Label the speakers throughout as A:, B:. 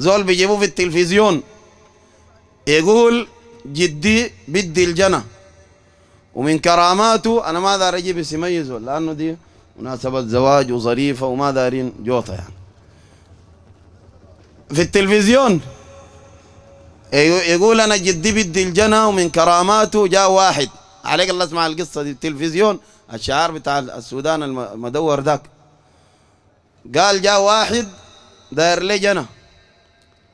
A: زول بيجيبوه في التلفزيون يقول جدي بدي الجنة ومن كراماته أنا ما دار أجيب اسم أي زول لأنه دي مناسبة زواج وظريفة وما دارين جوطة يعني في التلفزيون يقول أنا جدي بدي الجنة ومن كراماته جاء واحد عليك الله اسمع القصة دي التلفزيون الشعار بتاع السودان المدور ذاك قال جاء واحد داير لي جنه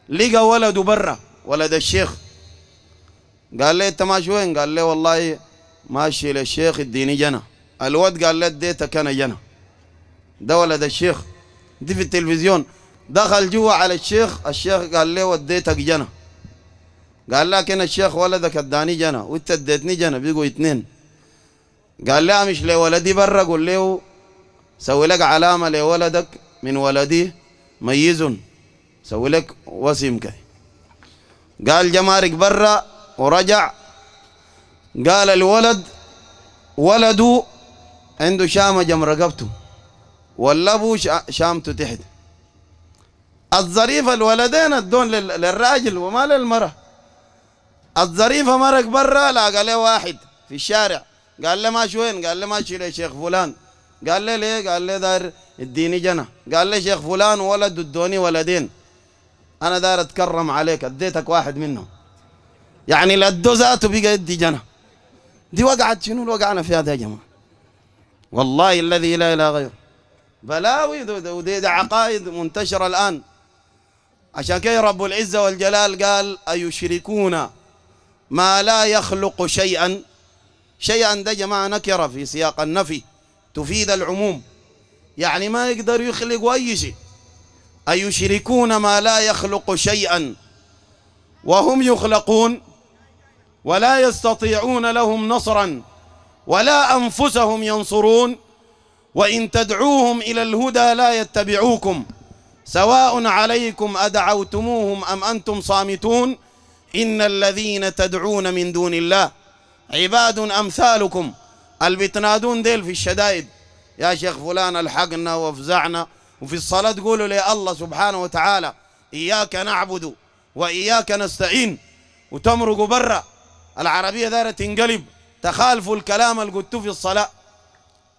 A: لقى ولده برا ولد الشيخ قال لي انت ماشي وين؟ قال لي والله ماشي للشيخ اديني جنى الواد قال لي اديتك انا جنى ده ولد الشيخ دي في التلفزيون دخل جوا على الشيخ الشيخ قال لي وديتك جنى قال لكن الشيخ ولدك اداني جنى وانت اديتني جنى بيقوا اثنين قال لي مش لولدي برا قول له سوي لك علامه لولدك من ولدي ميزن سوي لك وسيم كاي قال جمارك برا ورجع قال الولد ولده عنده شامة جم رقبته ابو شامته تحت الظريفة الولدين الدون للراجل وما للمرأة الظريفة مرق برا لاقى له واحد في الشارع قال له ماشي وين قال له ماشي لشيخ فلان قال له ليه قال له دار اديني جنة قال له شيخ فلان ولد ادوني ولدين انا داير اتكرم عليك اديتك واحد منهم يعني الادو ذاته بقى يدي جنى دي وقعت شنو اللي وقعنا فيها ده يا جماعه والله الذي لا اله غيره بلاوي ودي دي عقائد منتشره الان عشان كده رب العزه والجلال قال ايشركون ما لا يخلق شيئا شيئا ده جماعه نكره في سياق النفي تفيد العموم يعني ما يقدر يخلق اي شيء أيشركون ما لا يخلق شيئا وهم يخلقون ولا يستطيعون لهم نصرا ولا أنفسهم ينصرون وإن تدعوهم إلى الهدى لا يتبعوكم سواء عليكم أدعوتموهم أم أنتم صامتون إن الذين تدعون من دون الله عباد أمثالكم اللي بتنادون ديل في الشدائد يا شيخ فلان الحقنا وافزعنا وفي الصلاة تقولوا لي الله سبحانه وتعالى إياك نعبد وإياك نستعين وتمرقوا برا العربية دارة تنقلب تخالفوا الكلام اللي قلتوه في الصلاة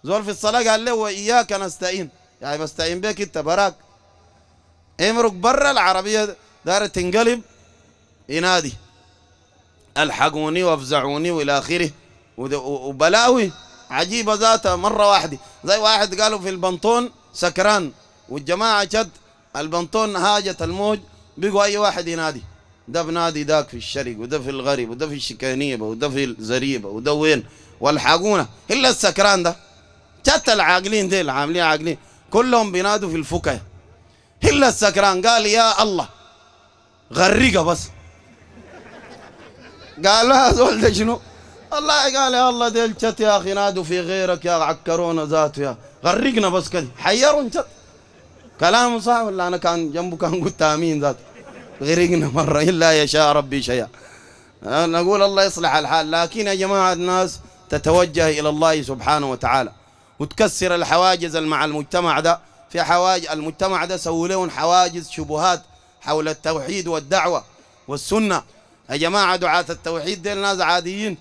A: زول في الصلاة قال له وإياك نستعين يعني بستعين بك أنت براك امرق برا العربية دارة تنقلب ينادي الحقوني وافزعوني والى اخره وبلاوي عجيبه ذاتها مره واحده زي واحد قالوا في البنطون سكران والجماعة جد البنطون هاجت الموج بقوا أي واحد ينادي ده بنادي داك في الشرق وده في الغرب وده في الشكانيبة وده في الزريبة وده وين والحقونا إلا السكران ده حتى العاقلين ديل عاملين عاقلين كلهم بينادوا في الفكه إلا السكران قال يا الله غرقة بس قال لها زول ده شنو الله قال يا الله ديل شت يا أخي نادوا في غيرك يا عكرونا ذاته يا غرقنا بس كده حيرون شت كلام صح ولا أنا كان جنبه كان قلت آمين ذات غرقنا مرة إلا يشاء ربي شيئا أه، نقول الله يصلح الحال لكن يا جماعة الناس تتوجه إلى الله سبحانه وتعالى وتكسر الحواجز مع المجتمع ده في حواج المجتمع ده سووا لهم حواجز شبهات حول التوحيد والدعوة والسنة يا جماعة دعاة التوحيد دي ناس عاديين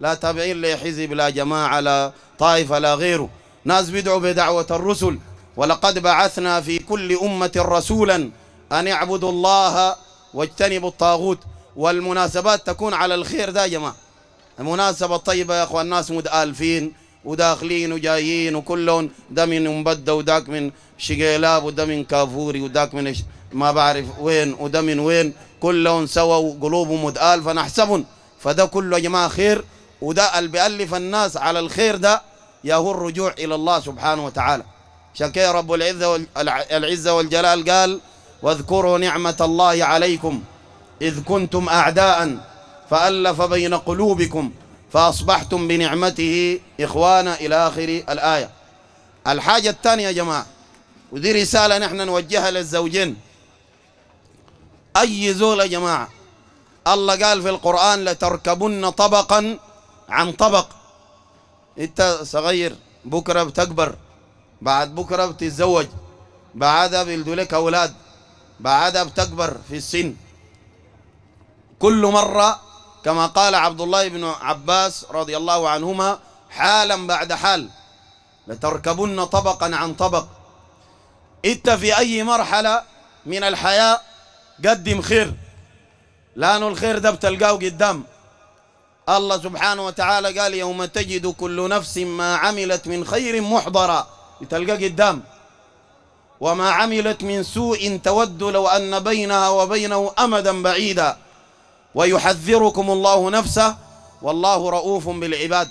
A: لا تابعين لحزب لا جماعة لا طائفة لا غيره ناس بيدعوا بدعوة الرسل ولقد بعثنا في كل أمة رسولا أن اعبدوا الله واجتنبوا الطاغوت والمناسبات تكون على الخير ده يا جماعة المناسبة الطيبة يا أخوان الناس متآلفين وداخلين وجايين وكلهم ده من مبدة وذاك من شقيلاب وده من كافوري وذاك من ما بعرف وين وده من وين كلهم سوا وقلوبهم متآلفة نحسبهم فده كله يا جماعة خير وده اللي بيألف الناس على الخير ده يهو الرجوع إلى الله سبحانه وتعالى شكي رب العزة, العزة والجلال قال واذكروا نعمة الله عليكم إذ كنتم أعداء فألف بين قلوبكم فأصبحتم بنعمته إخوانا إلى آخر الآية الحاجة الثانية يا جماعة ودي رسالة نحن نوجهها للزوجين أي زول يا جماعة الله قال في القرآن لتركبن طبقا عن طبق أنت صغير بكرة بتكبر بعد بكرة بتتزوج بعدها بيلدوا لك أولاد بعدها بتكبر في السن كل مرة كما قال عبد الله بن عباس رضي الله عنهما حالا بعد حال لتركبن طبقا عن طبق انت في اي مرحلة من الحياة قدم خير لأن الخير ده بتلقاه قدام الله سبحانه وتعالى قال يوم تجد كل نفس ما عملت من خير محضرا بتلقى قدام وما عملت من سوء تود لو أن بينها وبينه أمدا بعيدا ويحذركم الله نفسه والله رؤوف بالعباد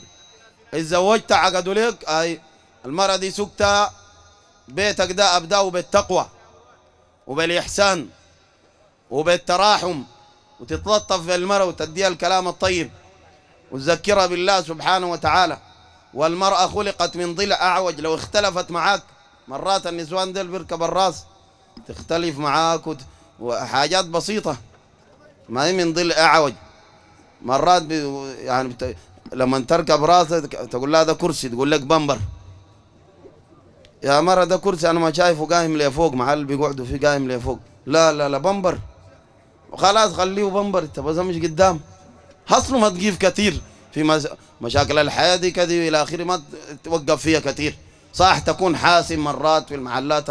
A: إذا زوجت عقدوا لك أي المرأة دي سكتها بيتك ده أبداه بالتقوى وبالإحسان وبالتراحم وتتلطف بالمرأة وتديها الكلام الطيب وتذكرها بالله سبحانه وتعالى والمرأة خلقت من ضلع أعوج لو اختلفت معاك مرات النسوان ديل بيركب الراس تختلف معاك وحاجات بسيطة ما هي من ضلع أعوج مرات يعني بت... لما تركب راسك تقول لها ده كرسي تقول لك بمبر يا مرة ده كرسي أنا ما شايفه قايم لفوق مع اللي بيقعدوا فيه قايم لفوق لا لا لا بمبر وخلاص خليه بمبر انت بس مش قدام حصله ما تجيب كثير في مشاكل الحياة دي كذا إلى آخره ما توقف فيها كثير صح تكون حاسم مرات في المحلات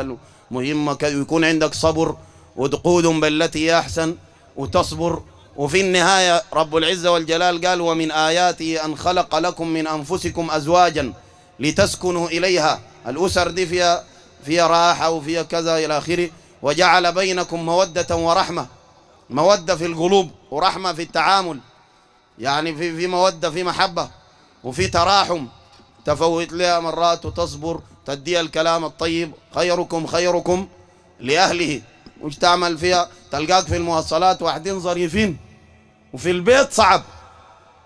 A: المهمة كذا ويكون عندك صبر ودقود بالتي هي أحسن وتصبر وفي النهاية رب العزة والجلال قال ومن آياته أن خلق لكم من أنفسكم أزواجا لتسكنوا إليها الأسر دي فيها فيها راحة وفيها كذا إلى آخره وجعل بينكم مودة ورحمة مودة في القلوب ورحمة في التعامل يعني في في موده في محبه وفي تراحم تفوت لها مرات وتصبر تديها الكلام الطيب خيركم خيركم لاهله وش تعمل فيها تلقاك في المواصلات واحدين ظريفين وفي البيت صعب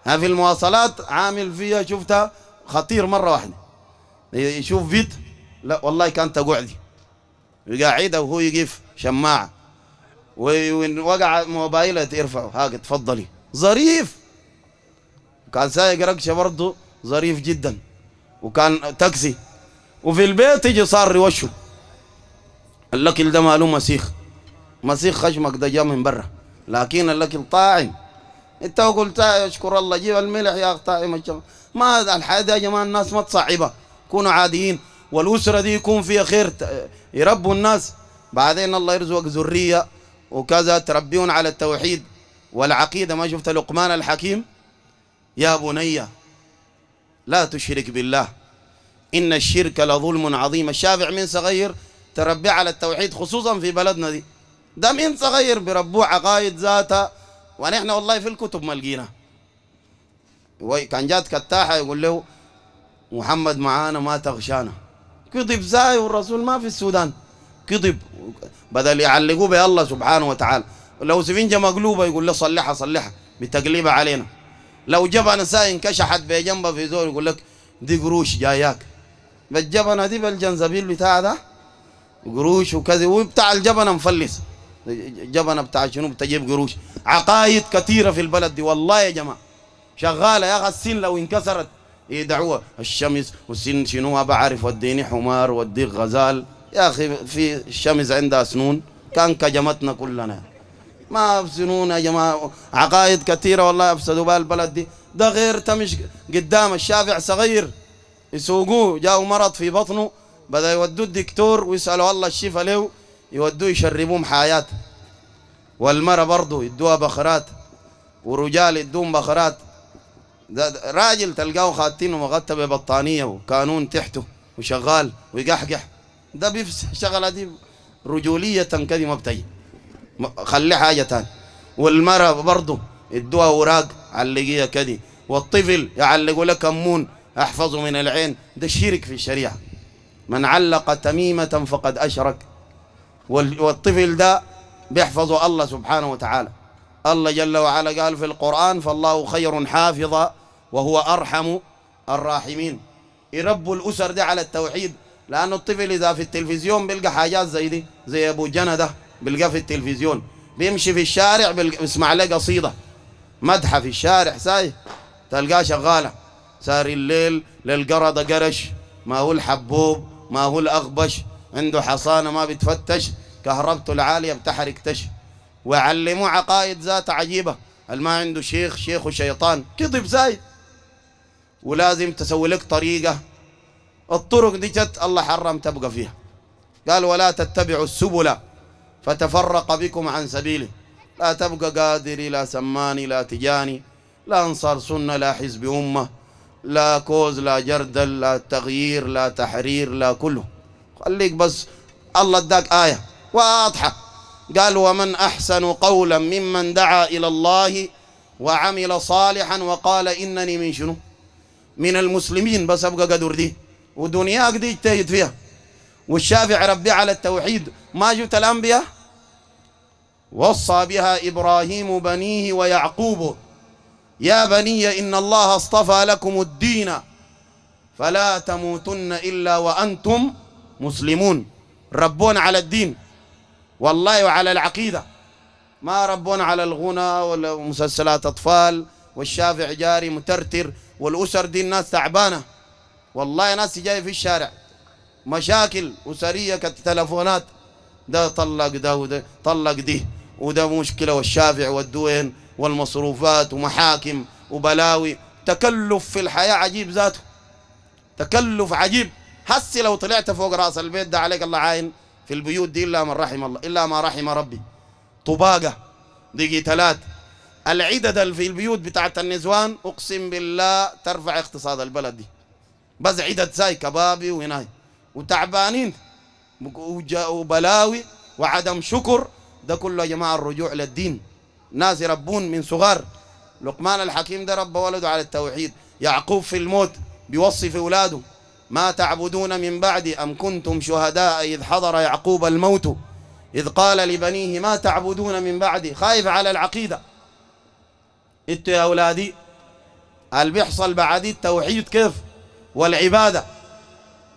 A: ها في المواصلات عامل فيها شفتها خطير مره واحده يشوف بيت لا والله كانت قعدي يقعدها وهو يقف شماعه وان وقع موبايله ترفعه هاك تفضلي ظريف كان سايق ركشة برضه ظريف جدا وكان تاكسي وفي البيت يجي صار يوشه اللكل ده ماله مسيخ مسيخ خشمك ده جا من برا لكن اللكل طاعم انت قلت اشكر الله جيب الملح يا طاعم الجمال ما الحياة دي يا جماعة الناس ما تصعبها كونوا عاديين والأسرة دي يكون فيها خير يربوا الناس بعدين الله يرزقك ذرية وكذا تربيهم على التوحيد والعقيدة ما شفت لقمان الحكيم يا بني لا تشرك بالله إن الشرك لظلم عظيم الشافع من صغير تربي على التوحيد خصوصا في بلدنا دي ده من صغير بربوه عقائد ذاتها ونحن والله في الكتب ما كان جات كتاحة يقول له محمد معانا ما تغشانا كذب زاي والرسول ما في السودان كذب بدل يعلقوه بالله سبحانه وتعالى لو سفنجة مقلوبة يقول له صلحها صلحها بتقليبها علينا لو جبنة ساي انكشحت بجنبه في زول يقول لك دي قروش جاياك بالجبنة دي بالجنزبيل بتاع ده قروش وكذا وبتاع الجبنة مفلس جبنة بتاع شنو بتجيب قروش عقايد كثيرة في البلد دي والله يا جماعة شغالة يا أخي السن لو انكسرت يدعوها الشمس والسن شنو ما بعرف وديني حمار وديك غزال يا أخي في الشمس عندها سنون كان كجمتنا كلنا ما افسنون يا جماعة عقائد كثيرة والله افسدوا بها البلد دي ده غير تمش قدام الشافع صغير يسوقوه جاءوا مرض في بطنه بدأ يودوه الدكتور ويسألوا الله الشفاء له يودوه يشربوهم محايات والمرة برضه يدوها بخرات ورجال يدوهم بخرات ده راجل تلقاه خاتين ومغطى ببطانية وكانون تحته وشغال ويقحقح ده بيفسح شغلة دي رجولية كذي ما بتجي خلي حاجة تاني والمرأة برضه ادوها اوراق علقيها كدي والطفل يعلقوا لك كمون احفظه من العين ده شرك في الشريعة من علق تميمة فقد أشرك والطفل ده بيحفظه الله سبحانه وتعالى الله جل وعلا قال في القرآن فالله خير حافظا وهو أرحم الراحمين يربوا الأسر دي على التوحيد لأنه الطفل إذا في التلفزيون بيلقى حاجات زي دي زي أبو جنة ده بيلقاه في التلفزيون بيمشي في الشارع بيسمع له قصيده مدحه في الشارع ساي تلقاه شغاله ساري الليل للقردة قرش ما هو الحبوب ما هو الأغبش عنده حصانة ما بتفتش كهربته العالية بتحرك تش وعلموا عقائد ذات عجيبة الما عنده شيخ شيخ وشيطان كذب زايد ولازم تسوي لك طريقة الطرق دي جت الله حرم تبقى فيها قال ولا تتبعوا السبل فتفرق بكم عن سبيله لا تبقى قادر لا سماني لا تجاني لا أنصار سنة لا حزب أمة لا كوز لا جردل لا تغيير لا تحرير لا كله خليك بس الله اداك آية واضحة قال ومن أحسن قولا ممن دعا إلى الله وعمل صالحا وقال إنني من شنو من المسلمين بس أبقى قدر دي ودنياك دي اجتهد فيها والشافع ربي على التوحيد ما جبت الأنبياء وصى بها إبراهيم بنيه ويعقوب يا بني إن الله اصطفى لكم الدين فلا تموتن إلا وأنتم مسلمون ربون على الدين والله وعلى العقيدة ما ربون على الغنى ولا مسلسلات أطفال والشافع جاري مترتر والأسر دي الناس تعبانة والله ناس جاي في الشارع مشاكل أسرية كالتلفونات ده طلق ده وده طلق دي وده مشكلة والشافع والدوين والمصروفات ومحاكم وبلاوي تكلف في الحياة عجيب ذاته تكلف عجيب هسي لو طلعت فوق راس البيت ده عليك الله عاين في البيوت دي إلا من رحم الله إلا ما رحم ربي طباقة ديجيتالات العدد في البيوت بتاعت النزوان أقسم بالله ترفع اقتصاد البلد دي بس عدد زي كبابي وهناي وتعبانين وبلاوي وعدم شكر ده كله يا جماعه الرجوع للدين ناس يربون من صغار لقمان الحكيم ده ربى ولده على التوحيد يعقوب في الموت بيوصف اولاده ما تعبدون من بعدي ام كنتم شهداء اذ حضر يعقوب الموت إذ قال لبنيه ما تعبدون من بعدي خايف على العقيدة انتوا يا أولادي اللي بيحصل بعدي التوحيد كيف والعبادة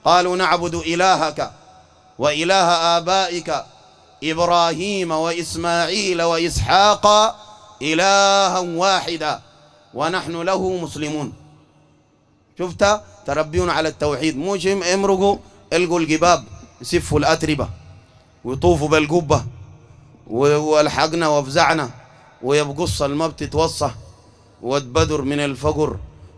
A: قالوا نعبد إلهك وإله آبائك إبراهيم وإسماعيل وإسحاق إلها واحدا ونحن له مسلمون شفت تربيون على التوحيد موجهم امرقوا القوا القباب يسفوا الأتربة ويطوفوا بالقبة والحقنا وافزعنا ويبقص الما بتتوصى وتبدر من الفقر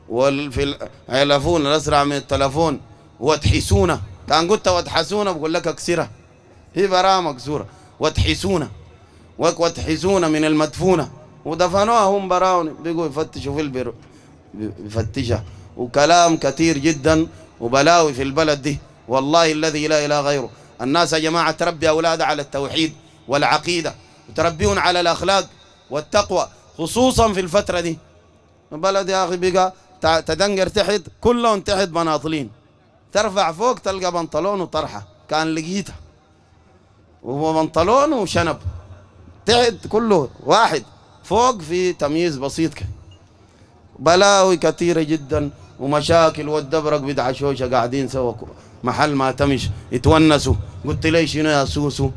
A: والفلافون الأسرع من التلفون وتحسونا كان قلت وتحسونا بقول لك اكسرها هي براها مكسوره وتحسونا وتحسونا من المدفونه ودفنوها هم براون بيقوا يفتشوا في البر بيفتشها وكلام كثير جدا وبلاوي في البلد دي والله الذي لا اله غيره الناس يا جماعه تربي اولادها على التوحيد والعقيده وتربيهم على الاخلاق والتقوى خصوصا في الفتره دي البلد يا اخي بقى تدنقر تحت كلهم تحت بناطلين ترفع فوق تلقى بنطلون وطرحة كان لقيته وهو بنطلون وشنب تعد كله واحد فوق في تمييز بسيط كده بلاوي كثيرة جدا ومشاكل والدبرق بدع شوشه قاعدين سوا محل ما تمش يتونسوا قلت لي شنو يا سوسو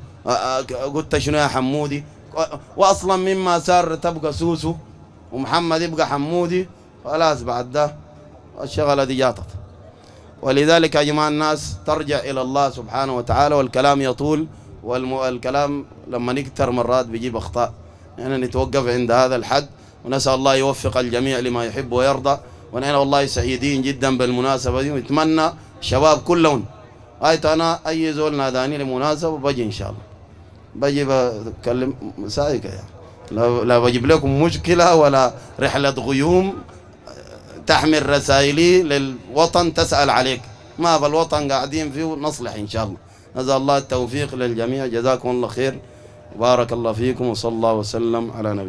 A: قلت شنو يا حمودي واصلا مما صار تبقى سوسو ومحمد يبقى حمودي خلاص بعد ده الشغله دي جاتت ولذلك يا جماعة الناس ترجع إلى الله سبحانه وتعالى والكلام يطول والكلام لما نكتر مرات بيجيب أخطاء يعني نتوقف عند هذا الحد ونسأل الله يوفق الجميع لما يحب ويرضى ونحن والله سعيدين جدا بالمناسبة دي ونتمنى شباب كلهم آيت أنا أي زول ناداني لمناسبة بجي إن شاء الله بجي بكلم سايكة يعني لا بجيب لكم مشكلة ولا رحلة غيوم تحمل رسائلي للوطن تسأل عليك ما بالوطن قاعدين فيه نصلح إن شاء الله نسأل الله التوفيق للجميع جزاكم الله خير بارك الله فيكم وصلى الله وسلم على نبينا